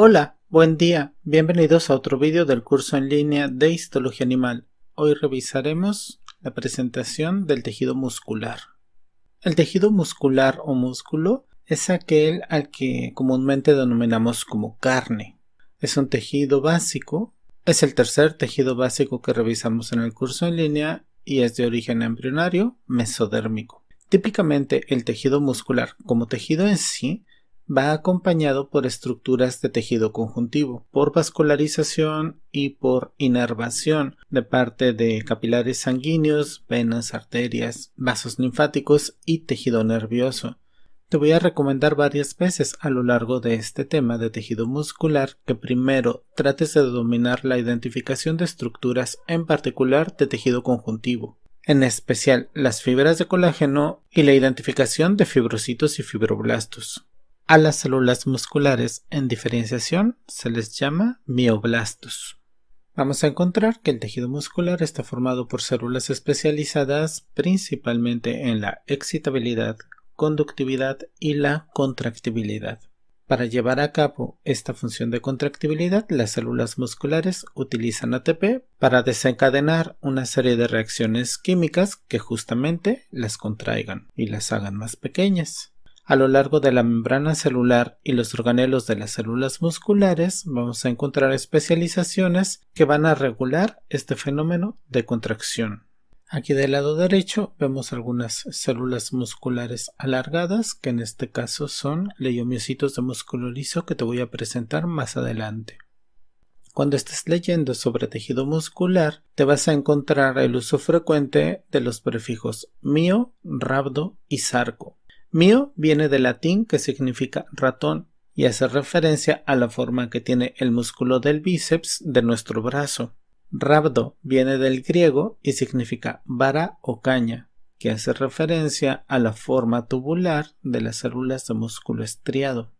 Hola, buen día, bienvenidos a otro vídeo del curso en línea de Histología Animal. Hoy revisaremos la presentación del tejido muscular. El tejido muscular o músculo es aquel al que comúnmente denominamos como carne. Es un tejido básico, es el tercer tejido básico que revisamos en el curso en línea y es de origen embrionario mesodérmico. Típicamente el tejido muscular como tejido en sí va acompañado por estructuras de tejido conjuntivo, por vascularización y por inervación de parte de capilares sanguíneos, venas, arterias, vasos linfáticos y tejido nervioso. Te voy a recomendar varias veces a lo largo de este tema de tejido muscular que primero trates de dominar la identificación de estructuras, en particular de tejido conjuntivo, en especial las fibras de colágeno y la identificación de fibrocitos y fibroblastos. A las células musculares en diferenciación se les llama mioblastos. Vamos a encontrar que el tejido muscular está formado por células especializadas principalmente en la excitabilidad, conductividad y la contractibilidad. Para llevar a cabo esta función de contractibilidad, las células musculares utilizan ATP para desencadenar una serie de reacciones químicas que justamente las contraigan y las hagan más pequeñas a lo largo de la membrana celular y los organelos de las células musculares, vamos a encontrar especializaciones que van a regular este fenómeno de contracción. Aquí del lado derecho vemos algunas células musculares alargadas, que en este caso son leiomiocitos de músculo liso que te voy a presentar más adelante. Cuando estés leyendo sobre tejido muscular, te vas a encontrar el uso frecuente de los prefijos mio, rabdo y sarco. Mio viene del latín que significa ratón y hace referencia a la forma que tiene el músculo del bíceps de nuestro brazo. Rabdo viene del griego y significa vara o caña, que hace referencia a la forma tubular de las células de músculo estriado.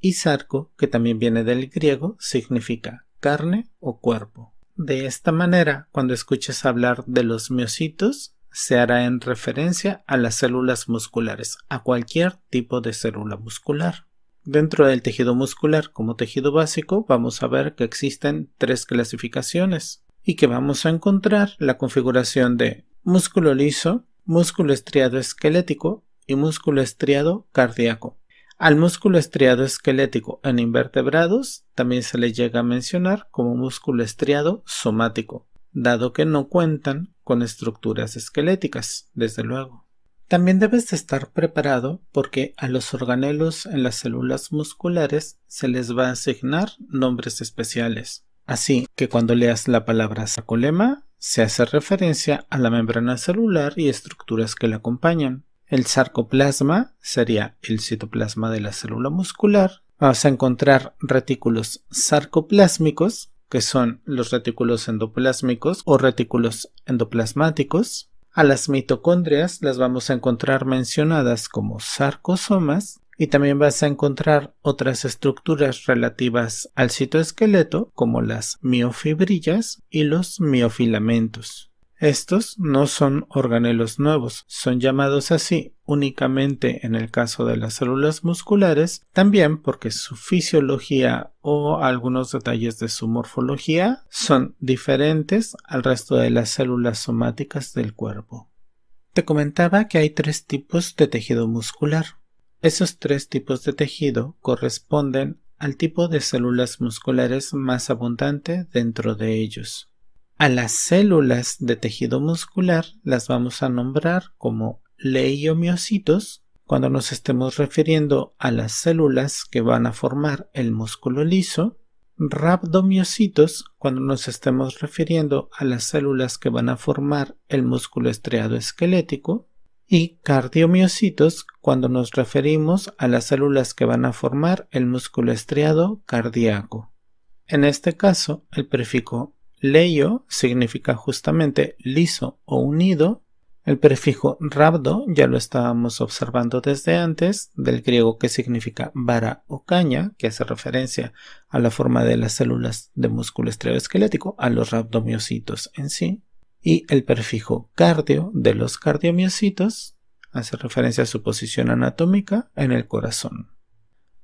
Y sarco, que también viene del griego, significa carne o cuerpo. De esta manera, cuando escuches hablar de los miocitos, se hará en referencia a las células musculares, a cualquier tipo de célula muscular. Dentro del tejido muscular como tejido básico vamos a ver que existen tres clasificaciones y que vamos a encontrar la configuración de músculo liso, músculo estriado esquelético y músculo estriado cardíaco. Al músculo estriado esquelético en invertebrados también se le llega a mencionar como músculo estriado somático dado que no cuentan con estructuras esqueléticas, desde luego. También debes estar preparado porque a los organelos en las células musculares se les va a asignar nombres especiales. Así que cuando leas la palabra sarcolema, se hace referencia a la membrana celular y estructuras que la acompañan. El sarcoplasma sería el citoplasma de la célula muscular. Vas a encontrar retículos sarcoplásmicos que son los retículos endoplásmicos o retículos endoplasmáticos. A las mitocondrias las vamos a encontrar mencionadas como sarcosomas y también vas a encontrar otras estructuras relativas al citoesqueleto como las miofibrillas y los miofilamentos. Estos no son organelos nuevos, son llamados así únicamente en el caso de las células musculares, también porque su fisiología o algunos detalles de su morfología son diferentes al resto de las células somáticas del cuerpo. Te comentaba que hay tres tipos de tejido muscular. Esos tres tipos de tejido corresponden al tipo de células musculares más abundante dentro de ellos. A las células de tejido muscular las vamos a nombrar como leiomiocitos cuando nos estemos refiriendo a las células que van a formar el músculo liso, rhabdomiocitos cuando nos estemos refiriendo a las células que van a formar el músculo estriado esquelético y cardiomiocitos cuando nos referimos a las células que van a formar el músculo estriado cardíaco. En este caso, el prefijo leio significa justamente liso o unido. El prefijo rabdo ya lo estábamos observando desde antes, del griego que significa vara o caña, que hace referencia a la forma de las células de músculo estreoesquelético, a los rabdomiocitos en sí. Y el prefijo cardio de los cardiomiocitos hace referencia a su posición anatómica en el corazón.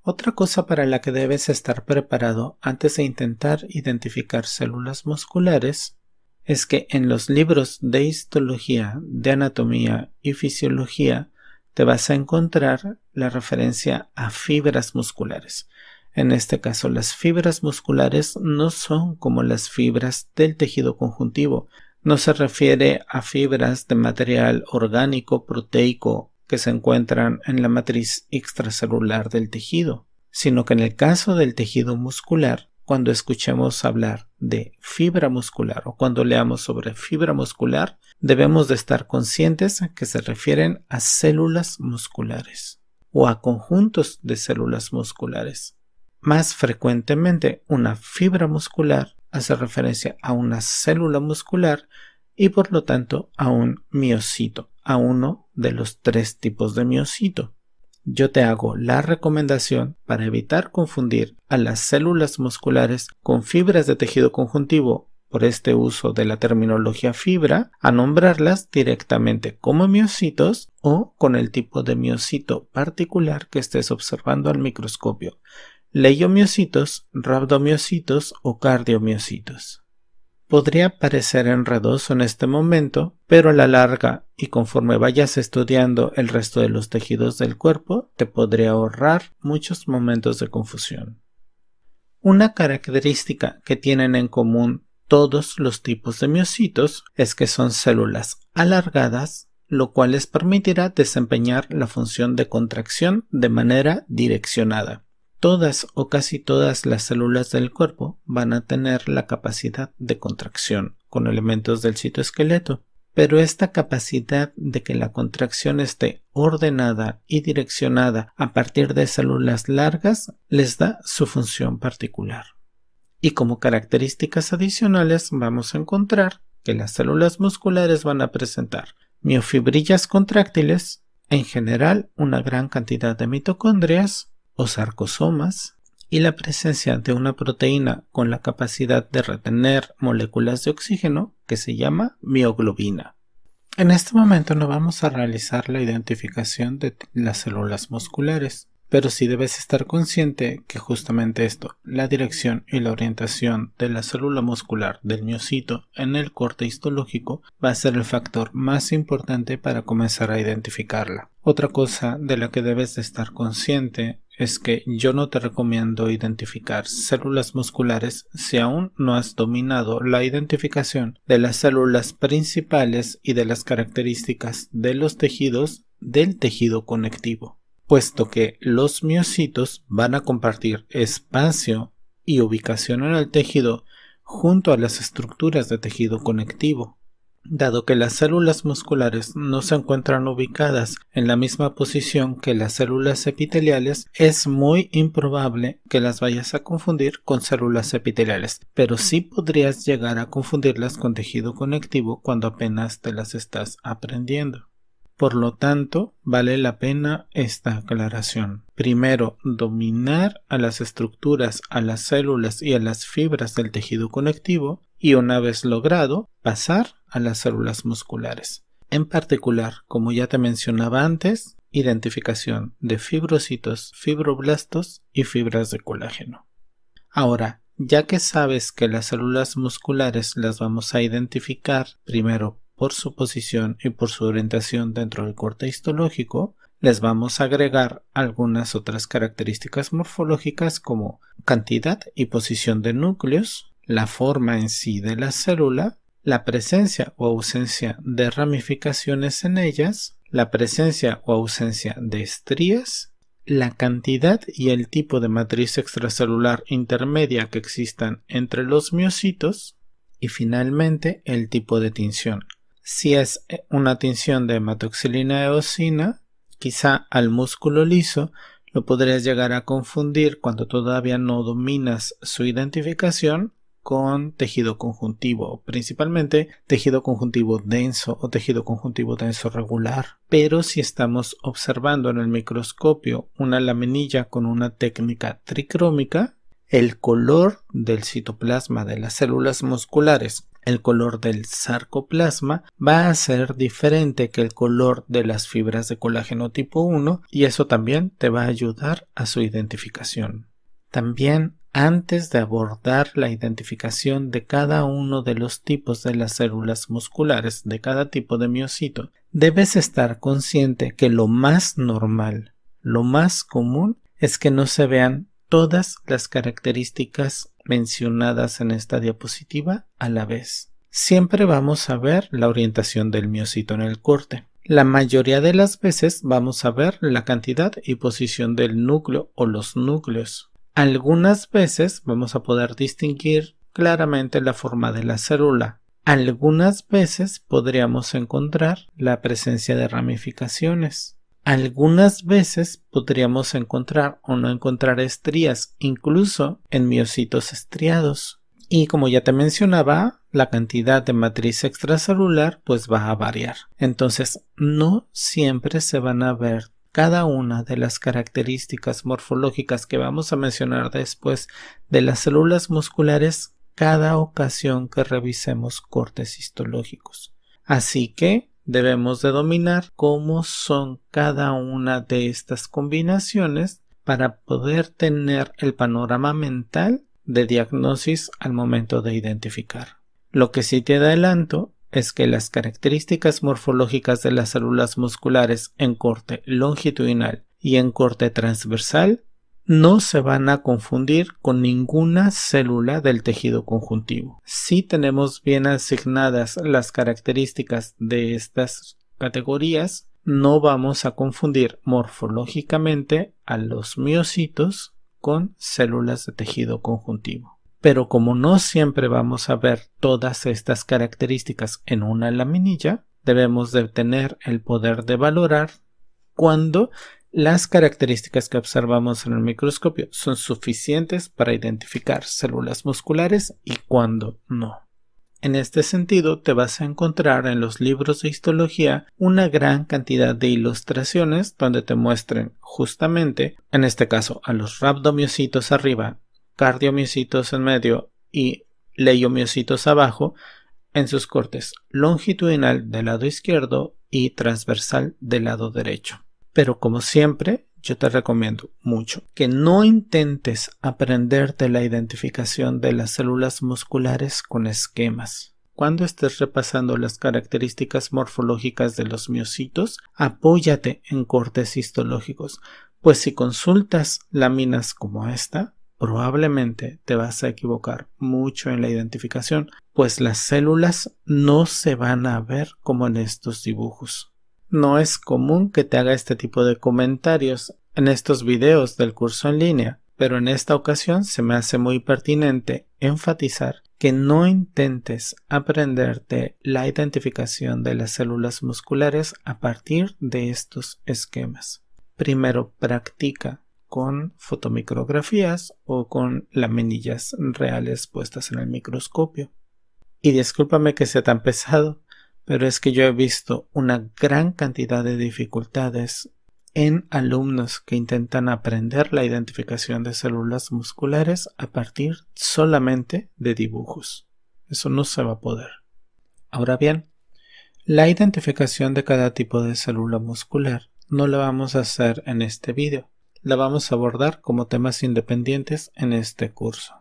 Otra cosa para la que debes estar preparado antes de intentar identificar células musculares es que en los libros de histología, de anatomía y fisiología te vas a encontrar la referencia a fibras musculares. En este caso, las fibras musculares no son como las fibras del tejido conjuntivo. No se refiere a fibras de material orgánico, proteico que se encuentran en la matriz extracelular del tejido, sino que en el caso del tejido muscular, cuando escuchemos hablar de fibra muscular o cuando leamos sobre fibra muscular, debemos de estar conscientes que se refieren a células musculares o a conjuntos de células musculares. Más frecuentemente, una fibra muscular hace referencia a una célula muscular y por lo tanto a un miocito, a uno de los tres tipos de miocito. Yo te hago la recomendación para evitar confundir a las células musculares con fibras de tejido conjuntivo por este uso de la terminología fibra a nombrarlas directamente como miocitos o con el tipo de miocito particular que estés observando al microscopio, leiomiocitos, rhabdomiocitos o cardiomiocitos. Podría parecer enredoso en este momento, pero a la larga y conforme vayas estudiando el resto de los tejidos del cuerpo, te podría ahorrar muchos momentos de confusión. Una característica que tienen en común todos los tipos de miocitos es que son células alargadas, lo cual les permitirá desempeñar la función de contracción de manera direccionada todas o casi todas las células del cuerpo van a tener la capacidad de contracción con elementos del citoesqueleto, pero esta capacidad de que la contracción esté ordenada y direccionada a partir de células largas les da su función particular. Y como características adicionales vamos a encontrar que las células musculares van a presentar miofibrillas contráctiles, en general una gran cantidad de mitocondrias, o sarcosomas y la presencia de una proteína con la capacidad de retener moléculas de oxígeno que se llama mioglobina. En este momento no vamos a realizar la identificación de las células musculares, pero sí debes estar consciente que justamente esto, la dirección y la orientación de la célula muscular del miocito en el corte histológico va a ser el factor más importante para comenzar a identificarla. Otra cosa de la que debes de estar consciente es que yo no te recomiendo identificar células musculares si aún no has dominado la identificación de las células principales y de las características de los tejidos del tejido conectivo, puesto que los miocitos van a compartir espacio y ubicación en el tejido junto a las estructuras de tejido conectivo. Dado que las células musculares no se encuentran ubicadas en la misma posición que las células epiteliales, es muy improbable que las vayas a confundir con células epiteliales, pero sí podrías llegar a confundirlas con tejido conectivo cuando apenas te las estás aprendiendo. Por lo tanto, vale la pena esta aclaración. Primero, dominar a las estructuras, a las células y a las fibras del tejido conectivo y una vez logrado, pasar a las células musculares. En particular, como ya te mencionaba antes, identificación de fibrocitos, fibroblastos y fibras de colágeno. Ahora, ya que sabes que las células musculares las vamos a identificar primero por su posición y por su orientación dentro del corte histológico, les vamos a agregar algunas otras características morfológicas como cantidad y posición de núcleos, la forma en sí de la célula la presencia o ausencia de ramificaciones en ellas, la presencia o ausencia de estrías, la cantidad y el tipo de matriz extracelular intermedia que existan entre los miocitos y finalmente el tipo de tinción. Si es eh, una tinción de hematoxilina eosina, quizá al músculo liso lo podrías llegar a confundir cuando todavía no dominas su identificación con tejido conjuntivo, principalmente tejido conjuntivo denso o tejido conjuntivo denso regular. Pero si estamos observando en el microscopio una laminilla con una técnica tricrómica, el color del citoplasma de las células musculares, el color del sarcoplasma va a ser diferente que el color de las fibras de colágeno tipo 1 y eso también te va a ayudar a su identificación. También antes de abordar la identificación de cada uno de los tipos de las células musculares de cada tipo de miocito, debes estar consciente que lo más normal, lo más común, es que no se vean todas las características mencionadas en esta diapositiva a la vez. Siempre vamos a ver la orientación del miocito en el corte. La mayoría de las veces vamos a ver la cantidad y posición del núcleo o los núcleos. Algunas veces vamos a poder distinguir claramente la forma de la célula. Algunas veces podríamos encontrar la presencia de ramificaciones. Algunas veces podríamos encontrar o no encontrar estrías, incluso en miocitos estriados. Y como ya te mencionaba, la cantidad de matriz extracelular pues va a variar. Entonces, no siempre se van a ver cada una de las características morfológicas que vamos a mencionar después de las células musculares cada ocasión que revisemos cortes histológicos. Así que debemos de dominar cómo son cada una de estas combinaciones para poder tener el panorama mental de diagnosis al momento de identificar. Lo que sí te adelanto es que las características morfológicas de las células musculares en corte longitudinal y en corte transversal no se van a confundir con ninguna célula del tejido conjuntivo. Si tenemos bien asignadas las características de estas categorías, no vamos a confundir morfológicamente a los miocitos con células de tejido conjuntivo. Pero como no siempre vamos a ver todas estas características en una laminilla, debemos de tener el poder de valorar cuando las características que observamos en el microscopio son suficientes para identificar células musculares y cuando no. En este sentido, te vas a encontrar en los libros de histología una gran cantidad de ilustraciones donde te muestren justamente, en este caso, a los rabdomiositos arriba cardiomiocitos en medio y leiomiocitos abajo en sus cortes longitudinal del lado izquierdo y transversal del lado derecho. Pero como siempre, yo te recomiendo mucho que no intentes aprenderte la identificación de las células musculares con esquemas. Cuando estés repasando las características morfológicas de los miocitos, apóyate en cortes histológicos, pues si consultas láminas como esta, probablemente te vas a equivocar mucho en la identificación, pues las células no se van a ver como en estos dibujos. No es común que te haga este tipo de comentarios en estos videos del curso en línea, pero en esta ocasión se me hace muy pertinente enfatizar que no intentes aprenderte la identificación de las células musculares a partir de estos esquemas. Primero, practica con fotomicrografías o con laminillas reales puestas en el microscopio. Y discúlpame que sea tan pesado, pero es que yo he visto una gran cantidad de dificultades en alumnos que intentan aprender la identificación de células musculares a partir solamente de dibujos. Eso no se va a poder. Ahora bien, la identificación de cada tipo de célula muscular no la vamos a hacer en este vídeo la vamos a abordar como temas independientes en este curso.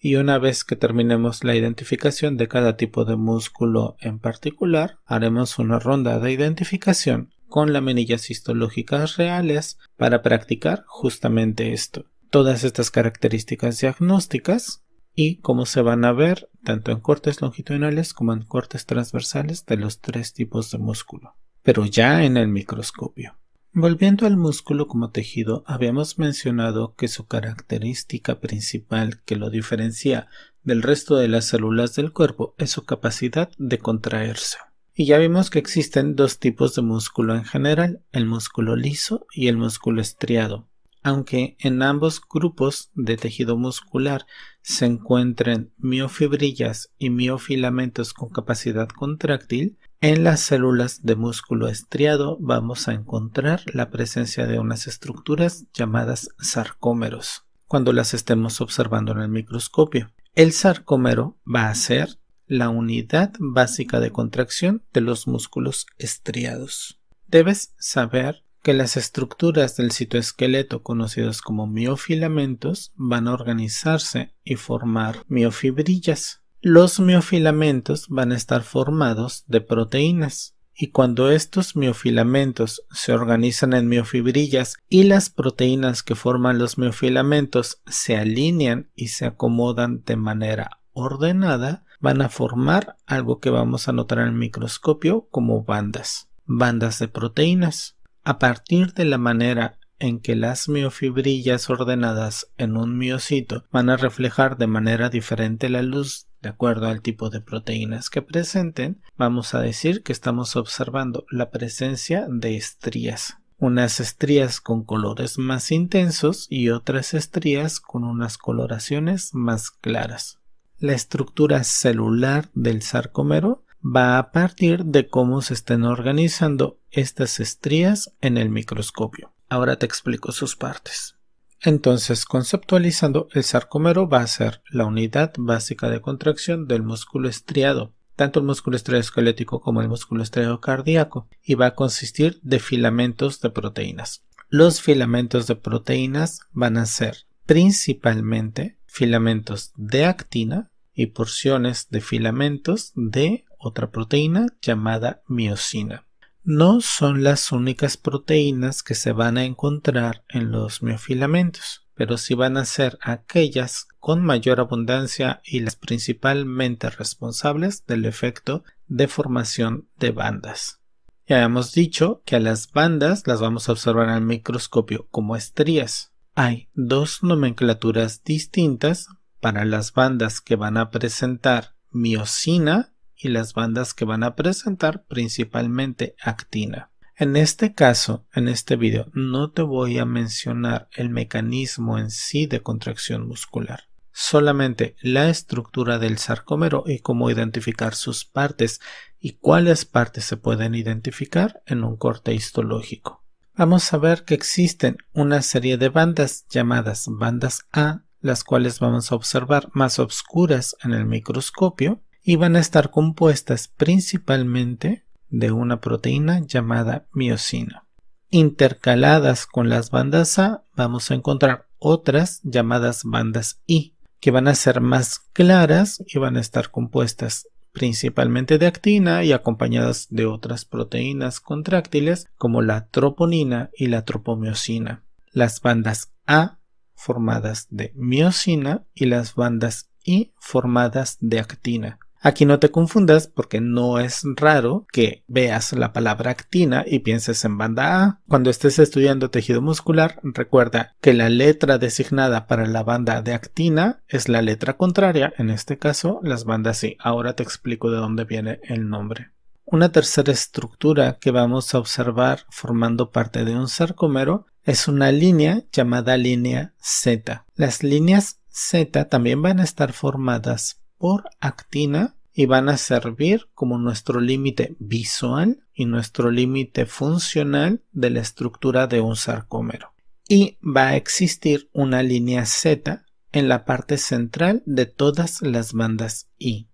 Y una vez que terminemos la identificación de cada tipo de músculo en particular, haremos una ronda de identificación con laminillas histológicas reales para practicar justamente esto. Todas estas características diagnósticas y cómo se van a ver tanto en cortes longitudinales como en cortes transversales de los tres tipos de músculo, pero ya en el microscopio. Volviendo al músculo como tejido, habíamos mencionado que su característica principal que lo diferencia del resto de las células del cuerpo es su capacidad de contraerse. Y ya vimos que existen dos tipos de músculo en general, el músculo liso y el músculo estriado. Aunque en ambos grupos de tejido muscular se encuentren miofibrillas y miofilamentos con capacidad contráctil, en las células de músculo estriado vamos a encontrar la presencia de unas estructuras llamadas sarcómeros cuando las estemos observando en el microscopio. El sarcómero va a ser la unidad básica de contracción de los músculos estriados. Debes saber que las estructuras del citoesqueleto conocidas como miofilamentos van a organizarse y formar miofibrillas los miofilamentos van a estar formados de proteínas y cuando estos miofilamentos se organizan en miofibrillas y las proteínas que forman los miofilamentos se alinean y se acomodan de manera ordenada, van a formar algo que vamos a notar en el microscopio como bandas, bandas de proteínas. A partir de la manera en que las miofibrillas ordenadas en un miocito van a reflejar de manera diferente la luz de acuerdo al tipo de proteínas que presenten, vamos a decir que estamos observando la presencia de estrías. Unas estrías con colores más intensos y otras estrías con unas coloraciones más claras. La estructura celular del sarcomero va a partir de cómo se estén organizando estas estrías en el microscopio. Ahora te explico sus partes. Entonces, conceptualizando, el sarcomero va a ser la unidad básica de contracción del músculo estriado, tanto el músculo estriado esquelético como el músculo estriado cardíaco, y va a consistir de filamentos de proteínas. Los filamentos de proteínas van a ser principalmente filamentos de actina y porciones de filamentos de otra proteína llamada miocina no son las únicas proteínas que se van a encontrar en los miofilamentos, pero sí van a ser aquellas con mayor abundancia y las principalmente responsables del efecto de formación de bandas. Ya hemos dicho que a las bandas las vamos a observar al microscopio como estrías. Hay dos nomenclaturas distintas para las bandas que van a presentar miocina y las bandas que van a presentar principalmente actina. En este caso, en este video, no te voy a mencionar el mecanismo en sí de contracción muscular, solamente la estructura del sarcómero y cómo identificar sus partes y cuáles partes se pueden identificar en un corte histológico. Vamos a ver que existen una serie de bandas llamadas bandas A, las cuales vamos a observar más obscuras en el microscopio, y van a estar compuestas principalmente de una proteína llamada miocina. Intercaladas con las bandas A vamos a encontrar otras llamadas bandas I, que van a ser más claras y van a estar compuestas principalmente de actina y acompañadas de otras proteínas contráctiles como la troponina y la tropomiocina. Las bandas A formadas de miocina y las bandas I formadas de actina. Aquí no te confundas porque no es raro que veas la palabra actina y pienses en banda A. Cuando estés estudiando tejido muscular, recuerda que la letra designada para la banda de actina es la letra contraria, en este caso las bandas I. Ahora te explico de dónde viene el nombre. Una tercera estructura que vamos a observar formando parte de un sarcomero es una línea llamada línea Z. Las líneas Z también van a estar formadas por actina y van a servir como nuestro límite visual y nuestro límite funcional de la estructura de un sarcómero. Y va a existir una línea Z en la parte central de todas las bandas I.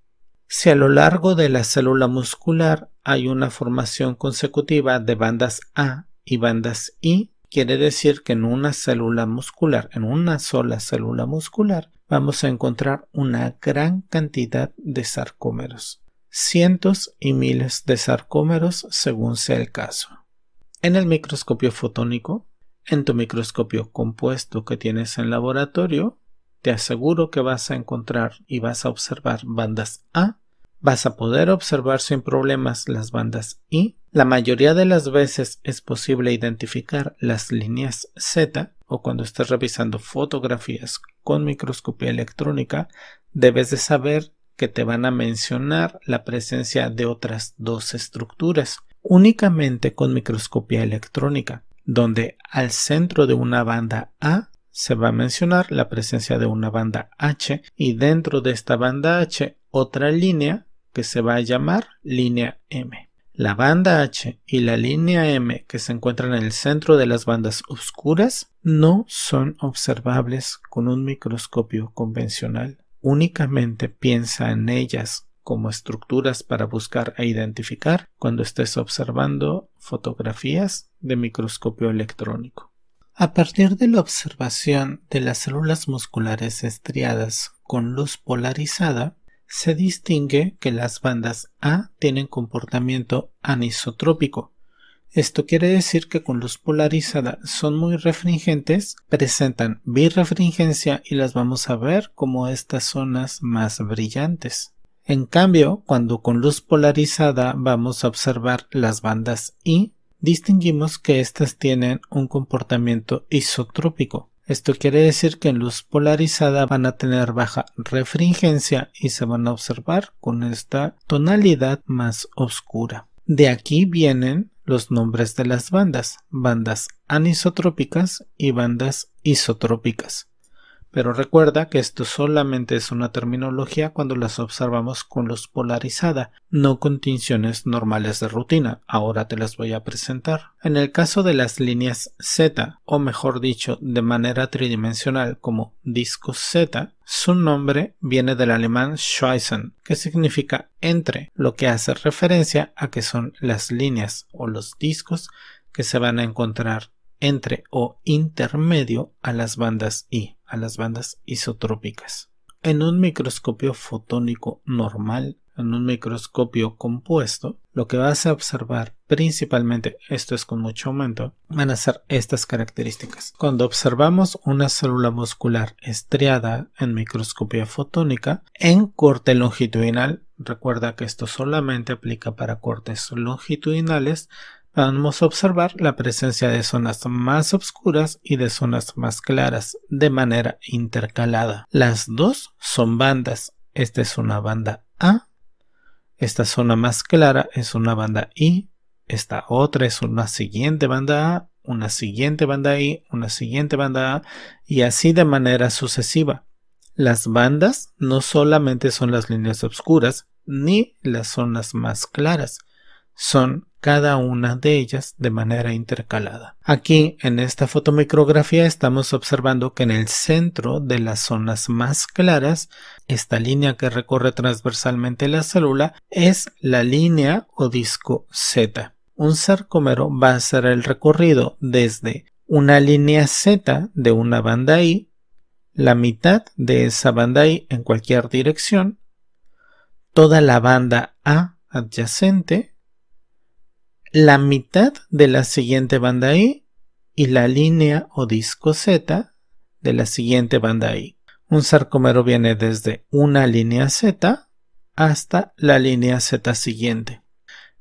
Si a lo largo de la célula muscular hay una formación consecutiva de bandas A y bandas I, quiere decir que en una célula muscular, en una sola célula muscular, vamos a encontrar una gran cantidad de sarcómeros, cientos y miles de sarcómeros según sea el caso. En el microscopio fotónico, en tu microscopio compuesto que tienes en laboratorio, te aseguro que vas a encontrar y vas a observar bandas A, vas a poder observar sin problemas las bandas I, la mayoría de las veces es posible identificar las líneas Z o cuando estés revisando fotografías con microscopía electrónica, debes de saber que te van a mencionar la presencia de otras dos estructuras únicamente con microscopía electrónica, donde al centro de una banda A se va a mencionar la presencia de una banda H y dentro de esta banda H otra línea que se va a llamar línea M. La banda H y la línea M que se encuentran en el centro de las bandas oscuras no son observables con un microscopio convencional. Únicamente piensa en ellas como estructuras para buscar e identificar cuando estés observando fotografías de microscopio electrónico. A partir de la observación de las células musculares estriadas con luz polarizada, se distingue que las bandas A tienen comportamiento anisotrópico. Esto quiere decir que con luz polarizada son muy refringentes, presentan birefringencia y las vamos a ver como estas zonas más brillantes. En cambio, cuando con luz polarizada vamos a observar las bandas I, distinguimos que estas tienen un comportamiento isotrópico. Esto quiere decir que en luz polarizada van a tener baja refringencia y se van a observar con esta tonalidad más oscura. De aquí vienen los nombres de las bandas, bandas anisotrópicas y bandas isotrópicas. Pero recuerda que esto solamente es una terminología cuando las observamos con luz polarizada, no con tinciones normales de rutina. Ahora te las voy a presentar. En el caso de las líneas Z, o mejor dicho, de manera tridimensional como disco Z, su nombre viene del alemán Schweizen, que significa entre, lo que hace referencia a que son las líneas o los discos que se van a encontrar entre o intermedio a las bandas I, a las bandas isotrópicas. En un microscopio fotónico normal, en un microscopio compuesto, lo que vas a observar principalmente, esto es con mucho aumento, van a ser estas características. Cuando observamos una célula muscular estriada en microscopía fotónica en corte longitudinal, recuerda que esto solamente aplica para cortes longitudinales, a observar la presencia de zonas más oscuras y de zonas más claras de manera intercalada. Las dos son bandas. Esta es una banda A, esta zona más clara es una banda I, esta otra es una siguiente banda A, una siguiente banda I, una siguiente banda A y así de manera sucesiva. Las bandas no solamente son las líneas oscuras ni las zonas más claras, son cada una de ellas de manera intercalada. Aquí, en esta fotomicrografía, estamos observando que en el centro de las zonas más claras, esta línea que recorre transversalmente la célula es la línea o disco Z. Un sarcomero va a hacer el recorrido desde una línea Z de una banda I, la mitad de esa banda I en cualquier dirección, toda la banda A adyacente, la mitad de la siguiente banda I y la línea o disco Z de la siguiente banda I. Un sarcomero viene desde una línea Z hasta la línea Z siguiente.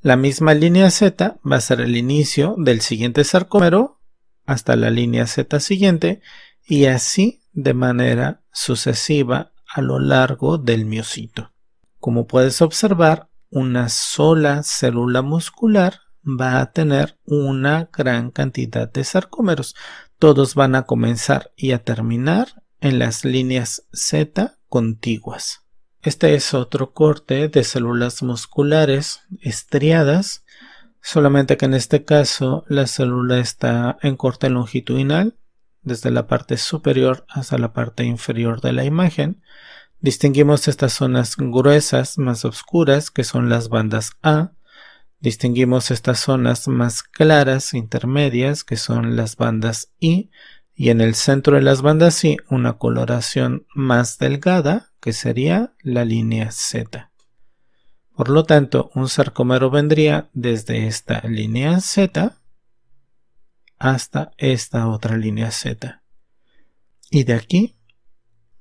La misma línea Z va a ser el inicio del siguiente sarcómero hasta la línea Z siguiente y así de manera sucesiva a lo largo del miocito. Como puedes observar, una sola célula muscular va a tener una gran cantidad de sarcómeros. Todos van a comenzar y a terminar en las líneas Z contiguas. Este es otro corte de células musculares estriadas, solamente que en este caso la célula está en corte longitudinal, desde la parte superior hasta la parte inferior de la imagen. Distinguimos estas zonas gruesas más oscuras, que son las bandas A, Distinguimos estas zonas más claras, intermedias, que son las bandas I, y en el centro de las bandas I una coloración más delgada, que sería la línea Z. Por lo tanto, un sarcomero vendría desde esta línea Z hasta esta otra línea Z. Y de aquí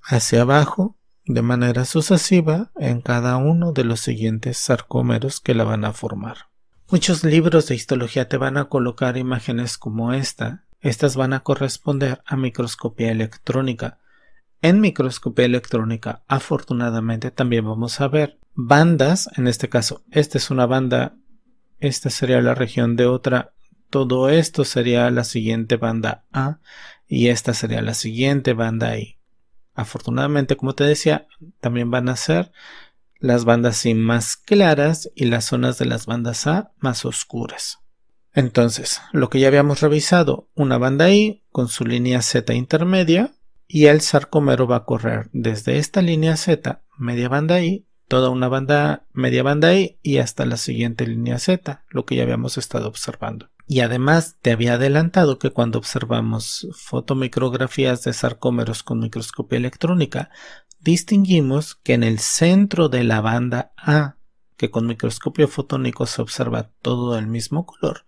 hacia abajo de manera sucesiva en cada uno de los siguientes sarcómeros que la van a formar. Muchos libros de histología te van a colocar imágenes como esta. Estas van a corresponder a microscopía electrónica. En microscopía electrónica, afortunadamente, también vamos a ver bandas. En este caso, esta es una banda, esta sería la región de otra. Todo esto sería la siguiente banda A y esta sería la siguiente banda I. Afortunadamente, como te decía, también van a ser las bandas I más claras y las zonas de las bandas A más oscuras. Entonces, lo que ya habíamos revisado, una banda I con su línea Z intermedia y el sarcomero va a correr desde esta línea Z, media banda I, toda una banda media banda I y hasta la siguiente línea Z, lo que ya habíamos estado observando. Y además te había adelantado que cuando observamos fotomicrografías de sarcómeros con microscopía electrónica, distinguimos que en el centro de la banda A, que con microscopio fotónico se observa todo el mismo color,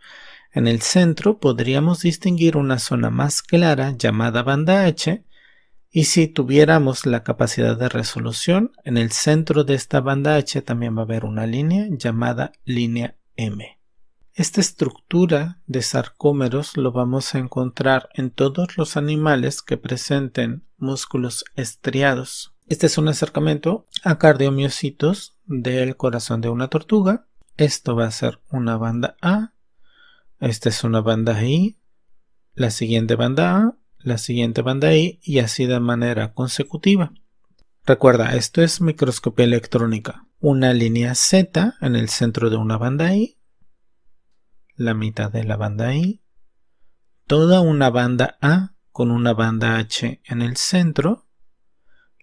en el centro podríamos distinguir una zona más clara llamada banda H, y si tuviéramos la capacidad de resolución, en el centro de esta banda H también va a haber una línea llamada línea M. Esta estructura de sarcómeros lo vamos a encontrar en todos los animales que presenten músculos estriados. Este es un acercamiento a cardiomiocitos del corazón de una tortuga. Esto va a ser una banda A. Esta es una banda I. La siguiente banda A. La siguiente banda I. Y así de manera consecutiva. Recuerda, esto es microscopía electrónica. Una línea Z en el centro de una banda I. La mitad de la banda I. Toda una banda A con una banda H en el centro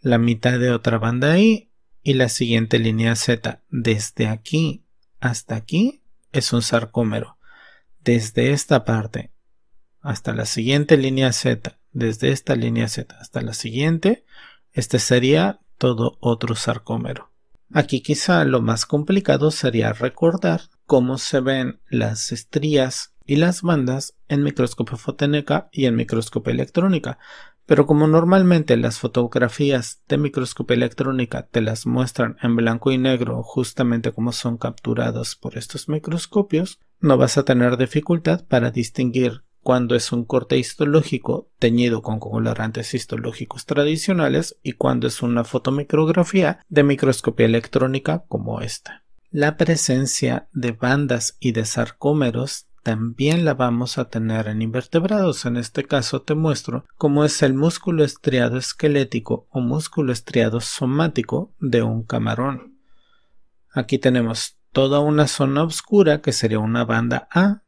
la mitad de otra banda I y la siguiente línea Z. Desde aquí hasta aquí es un sarcómero. Desde esta parte hasta la siguiente línea Z, desde esta línea Z hasta la siguiente, este sería todo otro sarcómero. Aquí quizá lo más complicado sería recordar cómo se ven las estrías y las bandas en microscopio fotoneca y en microscopio electrónica, pero como normalmente las fotografías de microscopía electrónica te las muestran en blanco y negro justamente como son capturados por estos microscopios, no vas a tener dificultad para distinguir cuando es un corte histológico teñido con colorantes histológicos tradicionales y cuando es una fotomicrografía de microscopía electrónica como esta. La presencia de bandas y de sarcómeros también la vamos a tener en invertebrados. En este caso te muestro cómo es el músculo estriado esquelético o músculo estriado somático de un camarón. Aquí tenemos toda una zona oscura que sería una banda A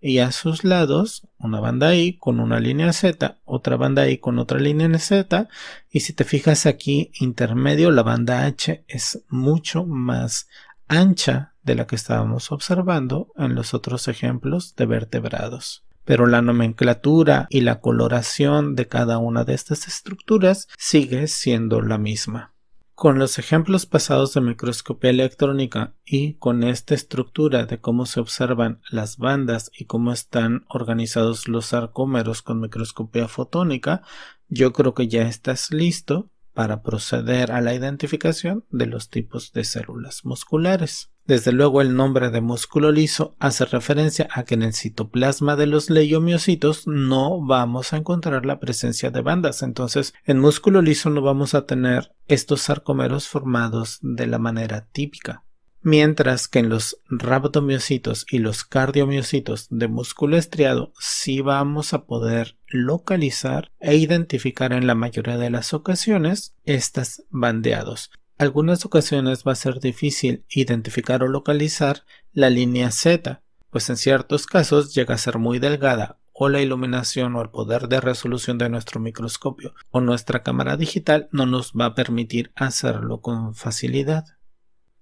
y a sus lados una banda I con una línea Z, otra banda I con otra línea Z y si te fijas aquí intermedio la banda H es mucho más ancha de la que estábamos observando en los otros ejemplos de vertebrados. Pero la nomenclatura y la coloración de cada una de estas estructuras sigue siendo la misma. Con los ejemplos pasados de microscopía electrónica y con esta estructura de cómo se observan las bandas y cómo están organizados los sarcómeros con microscopía fotónica, yo creo que ya estás listo para proceder a la identificación de los tipos de células musculares. Desde luego el nombre de músculo liso hace referencia a que en el citoplasma de los leiomiocitos no vamos a encontrar la presencia de bandas, entonces en músculo liso no vamos a tener estos sarcomeros formados de la manera típica. Mientras que en los rhabdomiocitos y los cardiomiocitos de músculo estriado sí vamos a poder localizar e identificar en la mayoría de las ocasiones estas bandeados. Algunas ocasiones va a ser difícil identificar o localizar la línea Z, pues en ciertos casos llega a ser muy delgada o la iluminación o el poder de resolución de nuestro microscopio o nuestra cámara digital no nos va a permitir hacerlo con facilidad.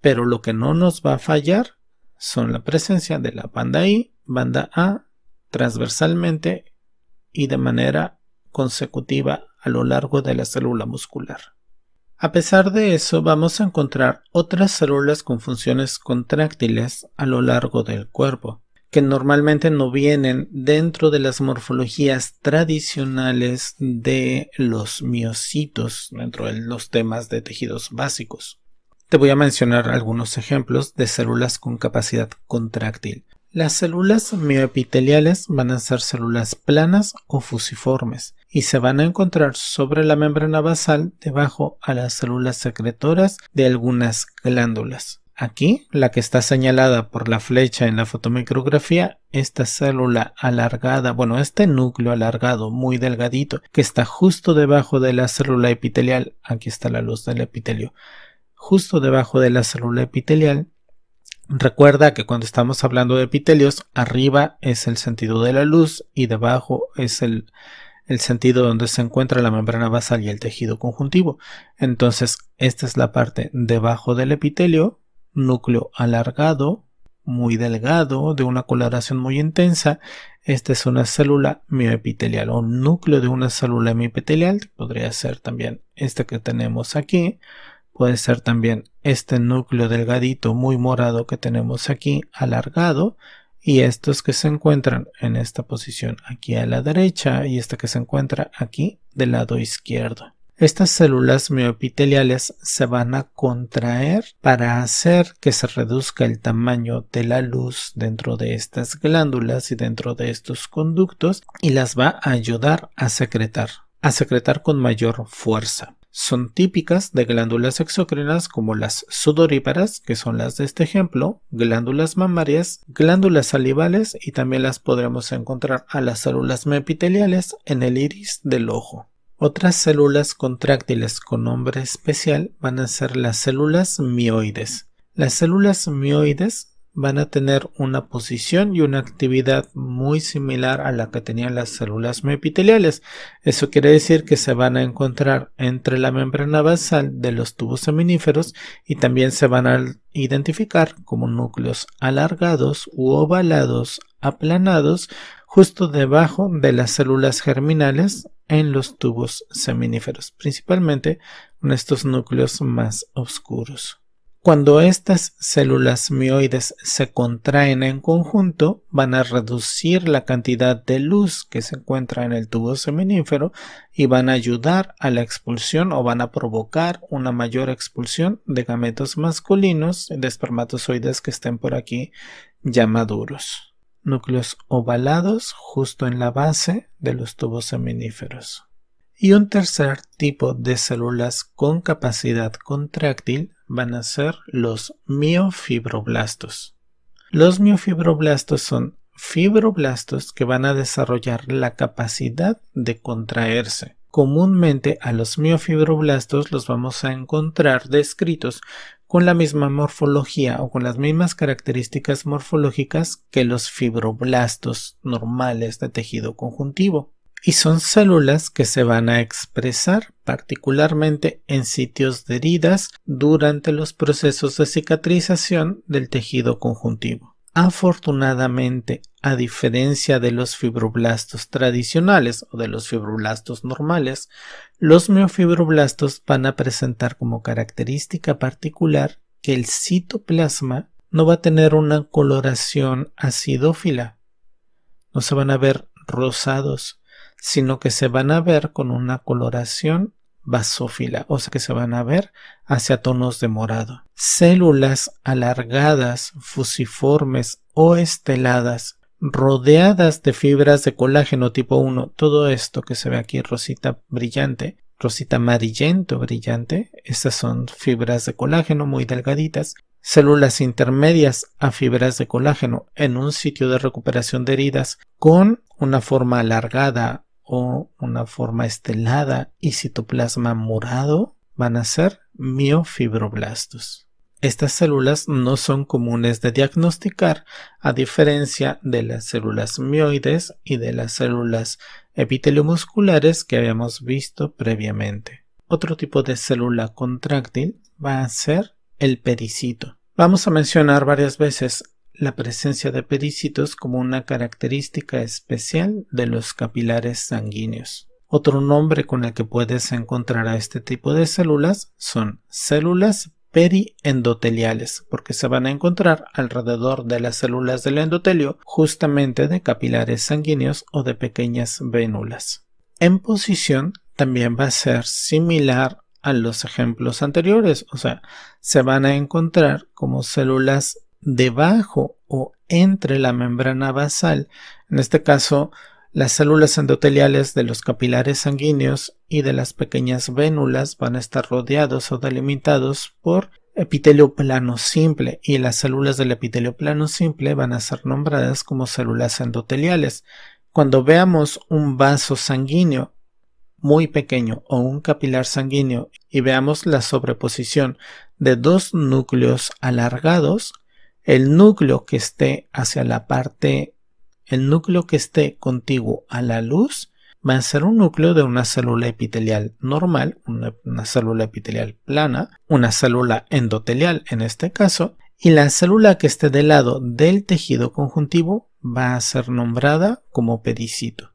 Pero lo que no nos va a fallar son la presencia de la banda I, banda A, transversalmente y de manera consecutiva a lo largo de la célula muscular. A pesar de eso, vamos a encontrar otras células con funciones contráctiles a lo largo del cuerpo, que normalmente no vienen dentro de las morfologías tradicionales de los miocitos, dentro de los temas de tejidos básicos. Te voy a mencionar algunos ejemplos de células con capacidad contráctil. Las células mioepiteliales van a ser células planas o fusiformes y se van a encontrar sobre la membrana basal debajo a las células secretoras de algunas glándulas. Aquí, la que está señalada por la flecha en la fotomicrografía, esta célula alargada, bueno, este núcleo alargado muy delgadito que está justo debajo de la célula epitelial, aquí está la luz del epitelio, justo debajo de la célula epitelial. Recuerda que cuando estamos hablando de epitelios, arriba es el sentido de la luz y debajo es el, sentido donde se encuentra la membrana basal y el tejido conjuntivo. Entonces, esta es la parte debajo del epitelio, núcleo alargado, muy delgado, de una coloración muy intensa. Esta es una célula mioepitelial o núcleo de una célula mioepitelial, podría ser también esta que tenemos aquí. Puede ser también este núcleo delgadito muy morado que tenemos aquí alargado y estos que se encuentran en esta posición aquí a la derecha y este que se encuentra aquí del lado izquierdo. Estas células mioepiteliales se van a contraer para hacer que se reduzca el tamaño de la luz dentro de estas glándulas y dentro de estos conductos y las va a ayudar a secretar, a secretar con mayor fuerza. Son típicas de glándulas exocrinas como las sudoríparas, que son las de este ejemplo, glándulas mamarias, glándulas salivales y también las podremos encontrar a las células mepiteliales en el iris del ojo. Otras células contráctiles con nombre especial van a ser las células mioides. Las células mioides van a tener una posición y una actividad muy similar a la que tenían las células meepiteliales. Eso quiere decir que se van a encontrar entre la membrana basal de los tubos seminíferos y también se van a identificar como núcleos alargados u ovalados aplanados justo debajo de las células germinales en los tubos seminíferos, principalmente en estos núcleos más oscuros. Cuando estas células mioides se contraen en conjunto, van a reducir la cantidad de luz que se encuentra en el tubo seminífero y van a ayudar a la expulsión o van a provocar una mayor expulsión de gametos masculinos de espermatozoides que estén por aquí ya maduros. Núcleos ovalados justo en la base de los tubos seminíferos. Y un tercer tipo de células con capacidad contráctil van a ser los miofibroblastos. Los miofibroblastos son fibroblastos que van a desarrollar la capacidad de contraerse. Comúnmente a los miofibroblastos los vamos a encontrar descritos con la misma morfología o con las mismas características morfológicas que los fibroblastos normales de tejido conjuntivo y son células que se van a expresar particularmente en sitios de heridas durante los procesos de cicatrización del tejido conjuntivo. Afortunadamente, a diferencia de los fibroblastos tradicionales o de los fibroblastos normales, los miofibroblastos van a presentar como característica particular que el citoplasma no va a tener una coloración acidófila, no se van a ver rosados, sino que se van a ver con una coloración basófila, o sea que se van a ver hacia tonos de morado. Células alargadas, fusiformes o esteladas, rodeadas de fibras de colágeno tipo 1. Todo esto que se ve aquí rosita brillante, rosita amarillento brillante, estas son fibras de colágeno muy delgaditas. Células intermedias a fibras de colágeno en un sitio de recuperación de heridas con una forma alargada o una forma estelada y citoplasma morado van a ser miofibroblastos. Estas células no son comunes de diagnosticar, a diferencia de las células mioides y de las células epiteliomusculares que habíamos visto previamente. Otro tipo de célula contractil va a ser el pericito. Vamos a mencionar varias veces la presencia de pericitos como una característica especial de los capilares sanguíneos. Otro nombre con el que puedes encontrar a este tipo de células son células periendoteliales, porque se van a encontrar alrededor de las células del endotelio, justamente de capilares sanguíneos o de pequeñas vénulas. En posición también va a ser similar a los ejemplos anteriores, o sea, se van a encontrar como células debajo o entre la membrana basal, en este caso las células endoteliales de los capilares sanguíneos y de las pequeñas vénulas van a estar rodeados o delimitados por epitelio plano simple y las células del epitelio plano simple van a ser nombradas como células endoteliales. Cuando veamos un vaso sanguíneo muy pequeño o un capilar sanguíneo y veamos la sobreposición de dos núcleos alargados, el núcleo que esté hacia la parte, el núcleo que esté contiguo a la luz va a ser un núcleo de una célula epitelial normal, una, una célula epitelial plana, una célula endotelial en este caso, y la célula que esté del lado del tejido conjuntivo va a ser nombrada como pedicito.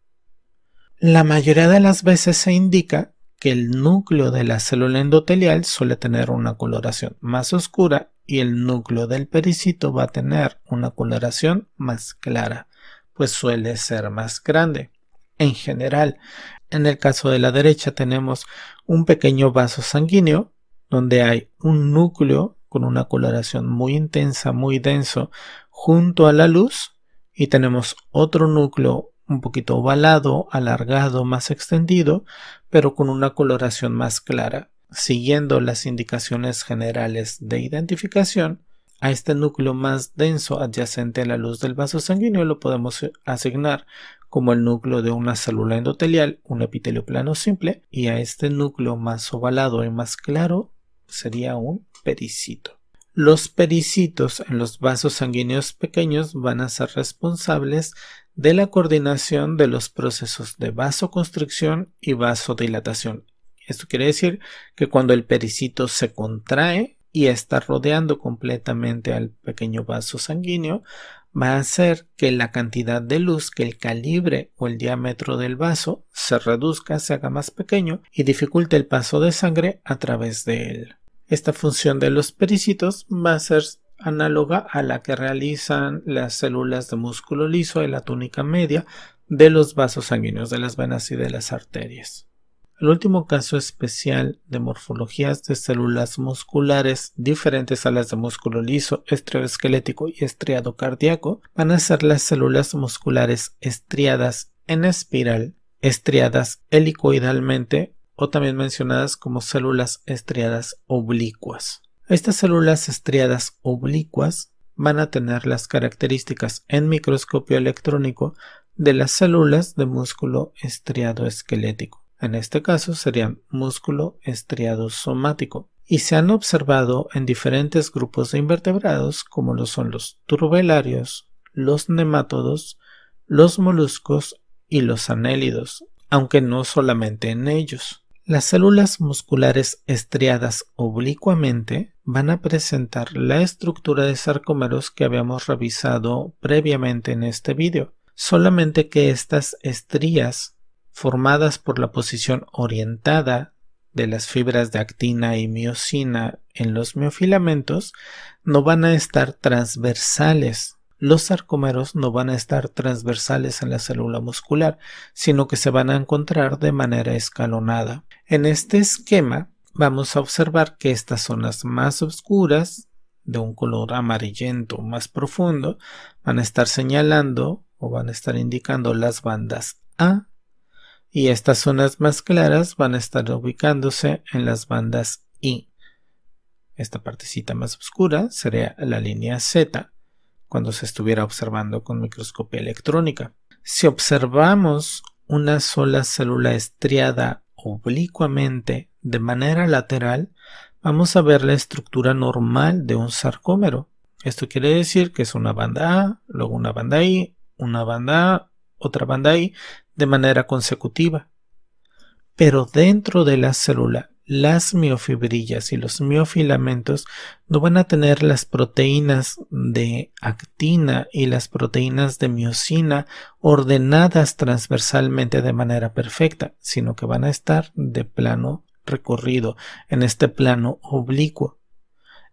La mayoría de las veces se indica que el núcleo de la célula endotelial suele tener una coloración más oscura y el núcleo del pericito va a tener una coloración más clara, pues suele ser más grande. En general, en el caso de la derecha tenemos un pequeño vaso sanguíneo donde hay un núcleo con una coloración muy intensa, muy denso, junto a la luz y tenemos otro núcleo un poquito ovalado, alargado, más extendido, pero con una coloración más clara siguiendo las indicaciones generales de identificación, a este núcleo más denso adyacente a la luz del vaso sanguíneo lo podemos asignar como el núcleo de una célula endotelial, un epitelio plano simple, y a este núcleo más ovalado y más claro sería un pericito. Los pericitos en los vasos sanguíneos pequeños van a ser responsables de la coordinación de los procesos de vasoconstricción y vasodilatación, esto quiere decir que cuando el pericito se contrae y está rodeando completamente al pequeño vaso sanguíneo, va a hacer que la cantidad de luz, que el calibre o el diámetro del vaso se reduzca, se haga más pequeño y dificulte el paso de sangre a través de él. Esta función de los pericitos va a ser análoga a la que realizan las células de músculo liso de la túnica media de los vasos sanguíneos, de las venas y de las arterias. El último caso especial de morfologías de células musculares diferentes a las de músculo liso, esquelético y estriado cardíaco van a ser las células musculares estriadas en espiral, estriadas helicoidalmente o también mencionadas como células estriadas oblicuas. Estas células estriadas oblicuas van a tener las características en microscopio electrónico de las células de músculo estriado esquelético. En este caso serían músculo estriado somático y se han observado en diferentes grupos de invertebrados como lo son los turbelarios, los nemátodos, los moluscos y los anélidos, aunque no solamente en ellos. Las células musculares estriadas oblicuamente van a presentar la estructura de sarcómeros que habíamos revisado previamente en este vídeo, solamente que estas estrías formadas por la posición orientada de las fibras de actina y miocina en los miofilamentos no van a estar transversales. Los sarcómeros no van a estar transversales en la célula muscular, sino que se van a encontrar de manera escalonada. En este esquema vamos a observar que estas zonas más oscuras, de un color amarillento más profundo, van a estar señalando o van a estar indicando las bandas A y estas zonas más claras van a estar ubicándose en las bandas I. Esta partecita más oscura sería la línea Z, cuando se estuviera observando con microscopía electrónica. Si observamos una sola célula estriada oblicuamente de manera lateral, vamos a ver la estructura normal de un sarcómero. Esto quiere decir que es una banda A, luego una banda I, una banda A, otra banda I, de manera consecutiva. Pero dentro de la célula, las miofibrillas y los miofilamentos no van a tener las proteínas de actina y las proteínas de miocina ordenadas transversalmente de manera perfecta, sino que van a estar de plano recorrido, en este plano oblicuo.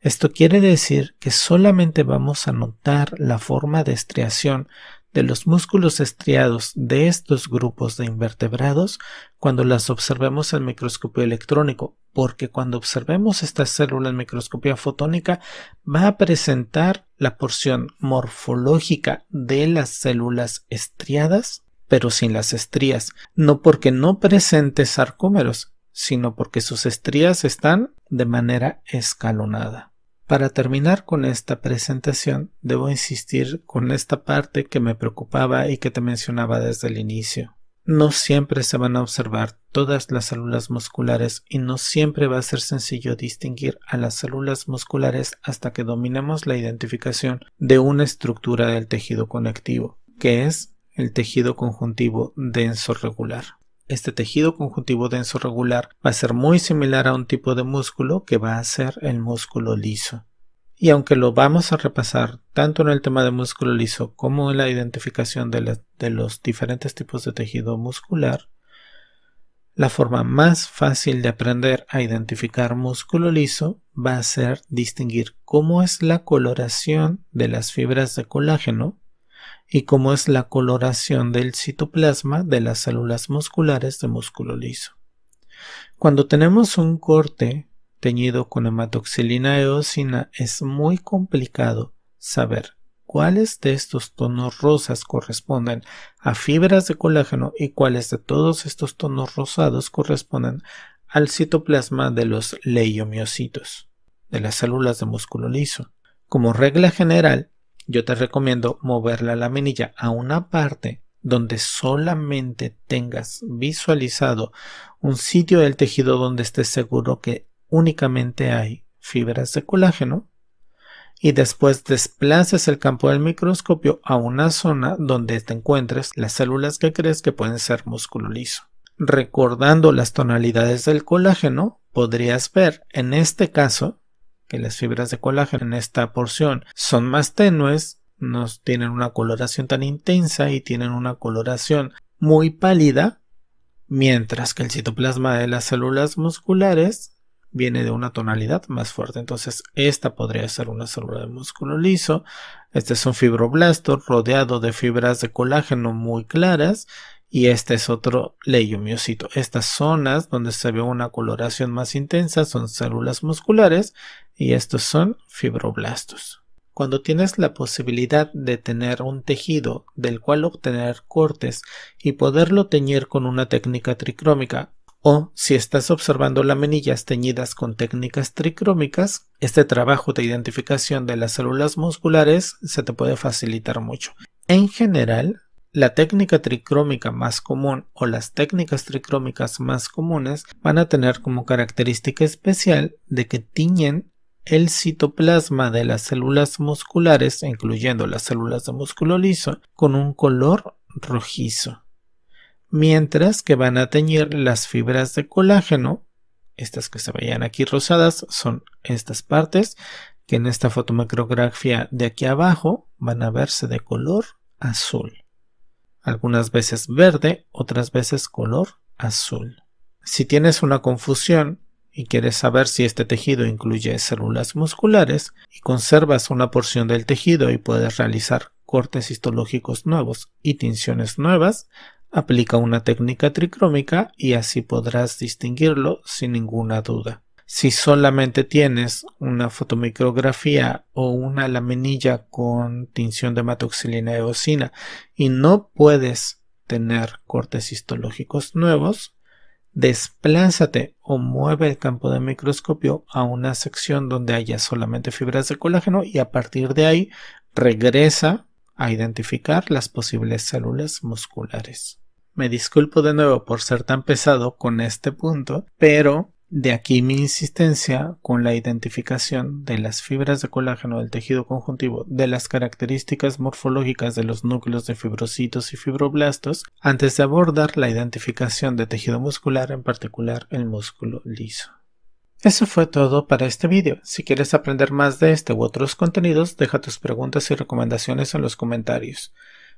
Esto quiere decir que solamente vamos a notar la forma de estriación de los músculos estriados de estos grupos de invertebrados cuando las observemos en microscopio electrónico, porque cuando observemos estas células en microscopía fotónica va a presentar la porción morfológica de las células estriadas, pero sin las estrías, no porque no presente sarcómeros, sino porque sus estrías están de manera escalonada. Para terminar con esta presentación, debo insistir con esta parte que me preocupaba y que te mencionaba desde el inicio. No siempre se van a observar todas las células musculares y no siempre va a ser sencillo distinguir a las células musculares hasta que dominemos la identificación de una estructura del tejido conectivo, que es el tejido conjuntivo denso regular. Este tejido conjuntivo denso regular va a ser muy similar a un tipo de músculo que va a ser el músculo liso. Y aunque lo vamos a repasar tanto en el tema de músculo liso como en la identificación de, los diferentes tipos de tejido muscular, la forma más fácil de aprender a identificar músculo liso va a ser distinguir cómo es la coloración de las fibras de colágeno y cómo es la coloración del citoplasma de las células musculares de músculo liso. Cuando tenemos un corte teñido con hematoxilina eosina es muy complicado saber cuáles de estos tonos rosas corresponden a fibras de colágeno y cuáles de todos estos tonos rosados corresponden al citoplasma de los leiomiocitos, de las células de músculo liso. Como regla general, yo te recomiendo mover la laminilla a una parte donde solamente tengas visualizado un sitio del tejido donde estés seguro que únicamente hay fibras de colágeno y después desplaces el campo del microscopio a una zona donde te encuentres las células que crees que pueden ser músculo liso. Recordando las tonalidades del colágeno, podrías ver en este caso que las fibras de colágeno en esta porción son más tenues, no tienen una coloración tan intensa y tienen una coloración muy pálida, mientras que el citoplasma de las células musculares viene de una tonalidad más fuerte. Entonces, esta podría ser una célula de músculo liso. Este es un fibroblasto rodeado de fibras de colágeno muy claras y este es otro leiomiocito. Estas zonas donde se ve una coloración más intensa son células musculares y estos son fibroblastos. Cuando tienes la posibilidad de tener un tejido del cual obtener cortes y poderlo teñir con una técnica tricrómica, o si estás observando laminillas teñidas con técnicas tricrómicas, este trabajo de identificación de las células musculares se te puede facilitar mucho. En general, la técnica tricrómica más común o las técnicas tricrómicas más comunes van a tener como característica especial de que tiñen el citoplasma de las células musculares, incluyendo las células de músculo liso, con un color rojizo, mientras que van a teñir las fibras de colágeno, estas que se veían aquí rosadas son estas partes, que en esta fotomicrografía de aquí abajo van a verse de color azul algunas veces verde, otras veces color azul. Si tienes una confusión y quieres saber si este tejido incluye células musculares y conservas una porción del tejido y puedes realizar cortes histológicos nuevos y tinciones nuevas, aplica una técnica tricrómica y así podrás distinguirlo sin ninguna duda. Si solamente tienes una fotomicrografía o una laminilla con tinción de hematoxilina de eosina y no puedes tener cortes histológicos nuevos, desplázate o mueve el campo de microscopio a una sección donde haya solamente fibras de colágeno y a partir de ahí regresa a identificar las posibles células musculares. Me disculpo de nuevo por ser tan pesado con este punto, pero de aquí mi insistencia con la identificación de las fibras de colágeno del tejido conjuntivo, de las características morfológicas de los núcleos de fibrocitos y fibroblastos, antes de abordar la identificación de tejido muscular, en particular el músculo liso. Eso fue todo para este video. Si quieres aprender más de este u otros contenidos, deja tus preguntas y recomendaciones en los comentarios.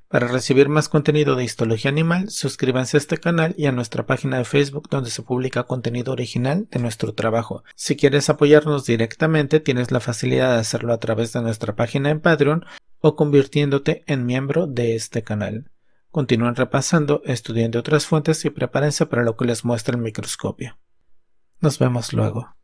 Para recibir más contenido de Histología Animal, suscríbanse a este canal y a nuestra página de Facebook donde se publica contenido original de nuestro trabajo. Si quieres apoyarnos directamente, tienes la facilidad de hacerlo a través de nuestra página en Patreon o convirtiéndote en miembro de este canal. Continúen repasando, estudiando otras fuentes y prepárense para lo que les muestra el microscopio. Nos vemos luego.